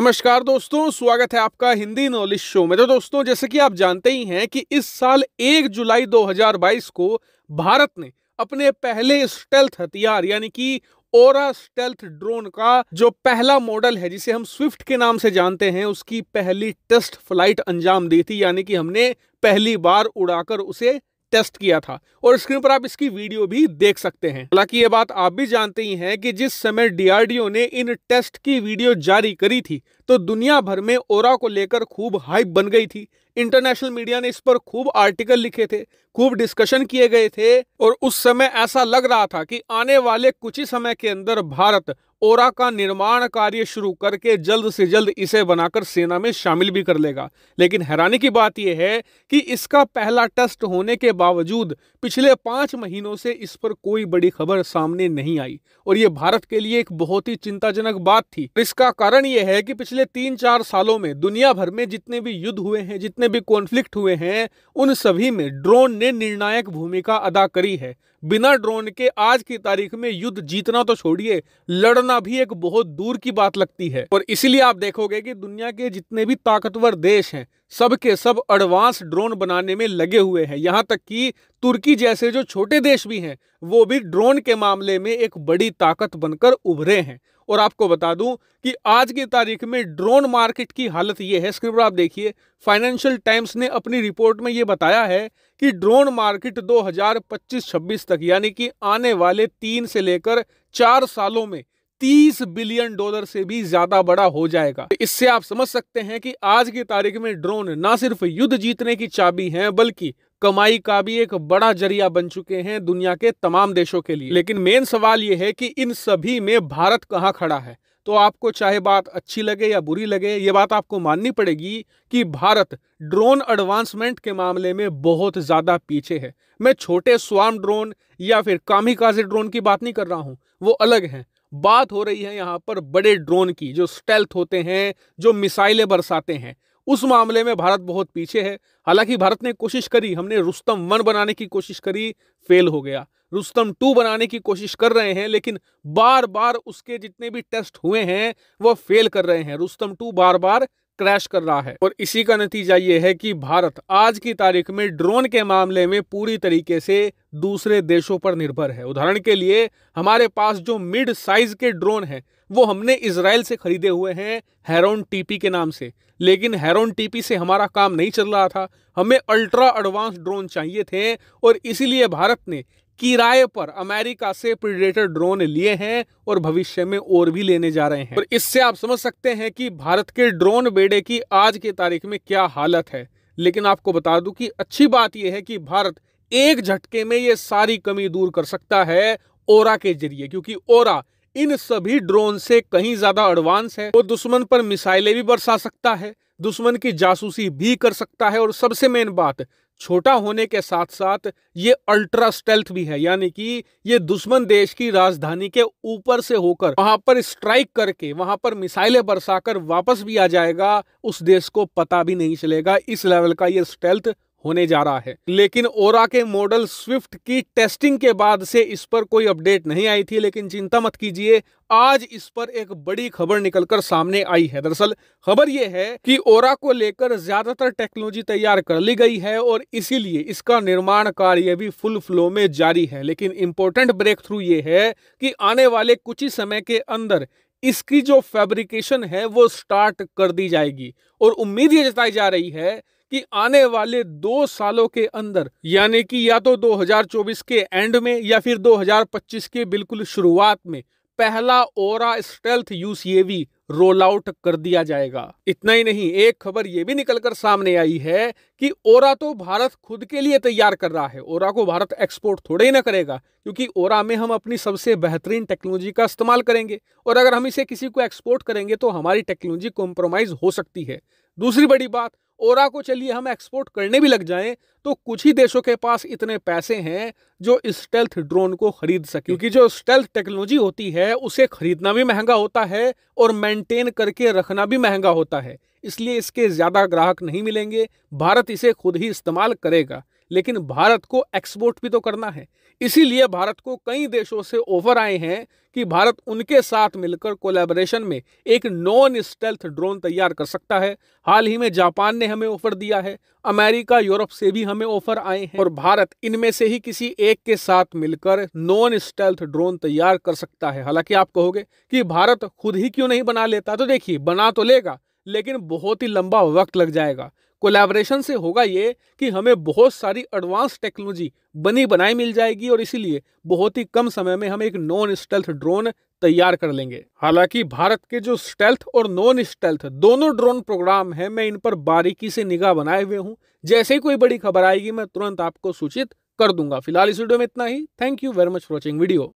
नमस्कार दोस्तों स्वागत है आपका हिंदी नॉलेज शो में तो दोस्तों जैसे कि आप जानते ही हैं कि इस साल 1 जुलाई 2022 को भारत ने अपने पहले स्टेल्थ हथियार यानी कि ओरा स्टेल्थ ड्रोन का जो पहला मॉडल है जिसे हम स्विफ्ट के नाम से जानते हैं उसकी पहली टेस्ट फ्लाइट अंजाम दी थी यानी कि हमने पहली बार उड़ाकर उसे टेस्ट किया था और स्क्रीन पर आप इसकी वीडियो भी देख सकते हैं हालांकि ये बात आप भी जानते ही हैं कि जिस समय डीआरडीओ ने इन टेस्ट की वीडियो जारी करी थी तो दुनिया भर में ओरा को लेकर खूब हाइप बन गई थी इंटरनेशनल मीडिया ने इस पर खूब आर्टिकल लिखे थे खूब डिस्कशन किए गए थे और उस समय ऐसा लग रहा था कि आने वाले कुछ ही समय के अंदर भारत ओरा का निर्माण कार्य शुरू करके जल्द से जल्द इसे बनाकर सेना में शामिल भी कर लेगा लेकिन हैरानी की बात यह है कि इसका पहला टेस्ट होने के बावजूद पिछले पाँच महीनों से इस पर कोई बड़ी खबर सामने नहीं आई और ये भारत के लिए एक बहुत ही चिंताजनक बात थी इसका कारण यह है कि पिछले तीन चार सालों में दुनिया भर में जितने भी युद्ध हुए हैं जितने जितने भी कॉन्फ्लिक्ट हुए हैं उन सभी में ड्रोन ने निर्णायक भूमिका अदा करी है बिना ड्रोन के आज की तारीख में युद्ध जीतना तो छोड़िए लड़ना भी एक बहुत दूर की बात लगती है और इसलिए आप देखोगे कि दुनिया के जितने भी ताकतवर देश हैं सब के सब एडवांस ड्रोन बनाने में लगे हुए हैं यहाँ तक कि तुर्की जैसे जो छोटे देश भी हैं वो भी ड्रोन के मामले में एक बड़ी ताकत बनकर उभरे हैं और आपको बता दूं कि आज की तारीख में ड्रोन मार्केट की हालत ये है स्क्रीन पर आप देखिए फाइनेंशियल टाइम्स ने अपनी रिपोर्ट में ये बताया है कि ड्रोन मार्केट 2025-26 तक यानी कि आने वाले तीन से लेकर चार सालों में 30 बिलियन डॉलर से भी ज्यादा बड़ा हो जाएगा इससे आप समझ सकते हैं कि आज की तारीख में ड्रोन ना सिर्फ युद्ध जीतने की चाबी है बल्कि कमाई का भी एक बड़ा जरिया बन चुके हैं दुनिया के तमाम देशों के लिए लेकिन मेन सवाल यह है कि इन सभी में भारत कहाँ खड़ा है तो आपको चाहे बात अच्छी लगे या बुरी लगे ये बात आपको माननी पड़ेगी कि भारत ड्रोन एडवांसमेंट के मामले में बहुत ज़्यादा पीछे है मैं छोटे स्वाम ड्रोन या फिर कामिकाजी ड्रोन की बात नहीं कर रहा हूँ वो अलग हैं बात हो रही है यहाँ पर बड़े ड्रोन की जो स्टेल्थ होते हैं जो मिसाइलें बरसाते हैं उस मामले में भारत बहुत पीछे है हालांकि भारत ने कोशिश करी हमने रुस्तम वन बनाने की कोशिश करी फेल हो गया रुस्तम टू बनाने की कोशिश कर रहे हैं लेकिन बार बार उसके जितने भी टेस्ट हुए हैं वह फेल कर रहे हैं रुस्तम टू बार बार क्रैश कर रहा है और इसी का नतीजा ये है कि भारत आज की तारीख में ड्रोन के मामले में पूरी तरीके से दूसरे देशों पर निर्भर है उदाहरण के लिए हमारे पास जो मिड साइज के ड्रोन हैं वो हमने इसराइल से खरीदे हुए हैं हेरोन टीपी के नाम से लेकिन हेरोन टीपी से हमारा काम नहीं चल रहा था हमें अल्ट्रा एडवांस ड्रोन चाहिए थे और इसीलिए भारत ने किराए पर अमेरिका से प्रीडेटर ड्रोन लिए हैं और भविष्य में और भी लेने जा रहे हैं और इससे आप समझ सकते हैं कि भारत के ड्रोन बेड़े की आज की तारीख में क्या हालत है लेकिन आपको बता दूं कि अच्छी बात यह है कि भारत एक झटके में ये सारी कमी दूर कर सकता है ओरा के जरिए क्योंकि ओरा इन सभी ड्रोन से कहीं ज्यादा एडवांस है वो दुश्मन पर मिसाइलें भी बरसा सकता है दुश्मन की जासूसी भी कर सकता है और सबसे मेन बात छोटा होने के साथ साथ ये अल्ट्रा स्टेल्थ भी है यानी कि ये दुश्मन देश की राजधानी के ऊपर से होकर वहां पर स्ट्राइक करके वहां पर मिसाइलें बरसाकर वापस भी आ जाएगा उस देश को पता भी नहीं चलेगा इस लेवल का ये स्टेल्थ होने जा रहा है लेकिन ओरा के मॉडल स्विफ्ट की टेस्टिंग के बाद से इस पर कोई अपडेट नहीं आई थी लेकिन चिंता मत कीजिए आज इस पर एक बड़ी खबर निकलकर सामने आई है दरअसल खबर यह है कि ओरा को लेकर ज्यादातर टेक्नोलॉजी तैयार कर ली गई है और इसीलिए इसका निर्माण कार्य भी फुल फ्लो में जारी है लेकिन इंपॉर्टेंट ब्रेक थ्रू ये है कि आने वाले कुछ ही समय के अंदर इसकी जो फैब्रिकेशन है वो स्टार्ट कर दी जाएगी और उम्मीद ये जताई जा रही है कि आने वाले दो सालों के अंदर यानी कि या तो 2024 के एंड में या फिर 2025 के बिल्कुल शुरुआत में पहला AURA stealth UCAV roll out कर दिया जाएगा इतना ही नहीं एक खबर यह भी निकलकर सामने आई है कि ओरा तो भारत खुद के लिए तैयार कर रहा है ओरा को भारत एक्सपोर्ट थोड़े ही ना करेगा क्योंकि ओरा में हम अपनी सबसे बेहतरीन टेक्नोलॉजी का इस्तेमाल करेंगे और अगर हम इसे किसी को एक्सपोर्ट करेंगे तो हमारी टेक्नोलॉजी कॉम्प्रोमाइज़ हो सकती है दूसरी बड़ी बात ओरा को चलिए हम एक्सपोर्ट करने भी लग जाएं तो कुछ ही देशों के पास इतने पैसे हैं जो स्टेल्थ ड्रोन को खरीद सके क्योंकि जो स्टेल्थ टेक्नोलॉजी होती है उसे खरीदना भी महंगा होता है और मेंटेन करके रखना भी महंगा होता है इसलिए इसके ज़्यादा ग्राहक नहीं मिलेंगे भारत इसे खुद ही इस्तेमाल करेगा लेकिन भारत को एक्सपोर्ट भी तो करना है इसीलिए भारत को कई देशों से ऑफर आए हैं कि भारत उनके साथ मिलकर कोलैबोरेशन में एक नॉन स्टेल्थ ड्रोन तैयार कर सकता है हाल ही में जापान ने हमें ऑफर दिया है अमेरिका यूरोप से भी हमें ऑफर आए हैं और भारत इनमें से ही किसी एक के साथ मिलकर नॉन स्टेल्थ ड्रोन तैयार कर सकता है हालांकि आप कहोगे कि भारत खुद ही क्यों नहीं बना लेता तो देखिए बना तो लेगा लेकिन बहुत ही लंबा वक्त लग जाएगा कोलैबोरेशन से होगा ये कि हमें बहुत सारी एडवांस टेक्नोलॉजी बनी बनाई मिल जाएगी और इसीलिए बहुत ही कम समय में हम एक नॉन स्टेल्थ ड्रोन तैयार कर लेंगे हालांकि भारत के जो स्टेल्थ और नॉन स्टेल्थ दोनों ड्रोन प्रोग्राम हैं मैं इन पर बारीकी से निगाह बनाए हुए हूँ जैसे ही कोई बड़ी खबर आएगी मैं तुरंत आपको सूचित कर दूंगा फिलहाल इस वीडियो में इतना ही thank you very much for watching video